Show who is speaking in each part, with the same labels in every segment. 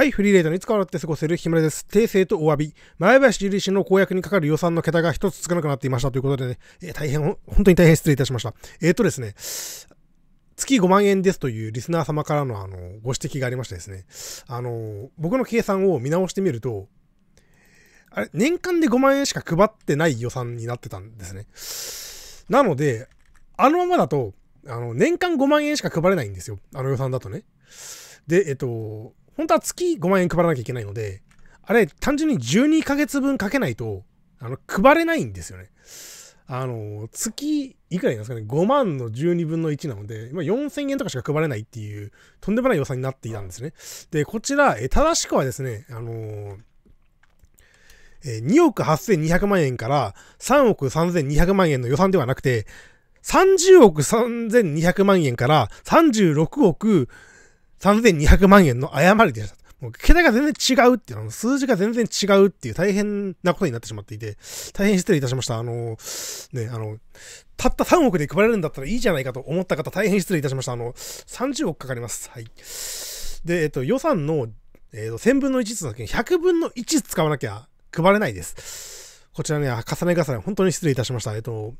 Speaker 1: はい、フリーレイトにいつか笑って過ごせる日村です。訂正とお詫び。前橋樹里氏の公約にかかる予算の桁が一つ少なくなっていましたということでね、えー、大変、本当に大変失礼いたしました。えっ、ー、とですね、月5万円ですというリスナー様からのあのご指摘がありましてですね、あの、僕の計算を見直してみると、あれ、年間で5万円しか配ってない予算になってたんですね。なので、あのままだと、あの、年間5万円しか配れないんですよ。あの予算だとね。で、えっと、本当は月5万円配らなきゃいけないので、あれ、単純に12ヶ月分かけないと、あの、配れないんですよね。あの、月、いくらなですかね、5万の12分の1なので、今4000円とかしか配れないっていう、とんでもない予算になっていたんですね。で、こちら、え正しくはですね、あの2億8200万円から3億3200万円の予算ではなくて、30億3200万円から36億3200万円の誤りでした。もう桁が全然違うっていう、数字が全然違うっていう大変なことになってしまっていて、大変失礼いたしました。あの、ね、あの、たった3億で配れるんだったらいいじゃないかと思った方、大変失礼いたしました。あの、30億かかります。はい。で、えっと、予算の、えっと、1000分の1だけ100分の1使わなきゃ配れないです。こちらね、重ね重ね、本当に失礼いたしました。えっと、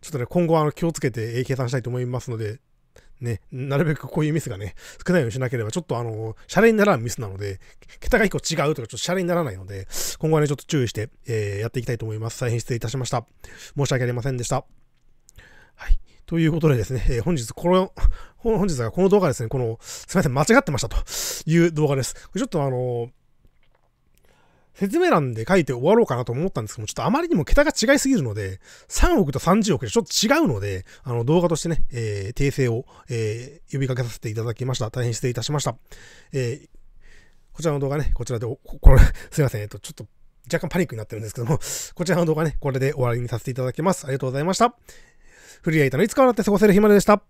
Speaker 1: ちょっとね、今後はあの気をつけて計算したいと思いますので、ね、なるべくこういうミスがね、少ないようにしなければ、ちょっとあの、シャレにならんミスなので、桁が一個違うとか、ちょっとシャレにならないので、今後はね、ちょっと注意して、えー、やっていきたいと思います。大変失礼いたしました。申し訳ありませんでした。はい。ということでですね、えー、本日、この、本日はこの動画ですね、この、すみません、間違ってましたという動画です。ちょっとあのー説明欄で書いて終わろうかなと思ったんですけども、ちょっとあまりにも桁が違いすぎるので、3億と30億でちょっと違うので、あの動画としてね、えー、訂正を、えー、呼びかけさせていただきました。大変失礼いたしました。えー、こちらの動画ね、こちらで、これ、すいません、えっと、ちょっと若干パニックになってるんですけども、こちらの動画ね、これで終わりにさせていただきます。ありがとうございました。フリーアイターのいつか笑って過ごせる日まででした。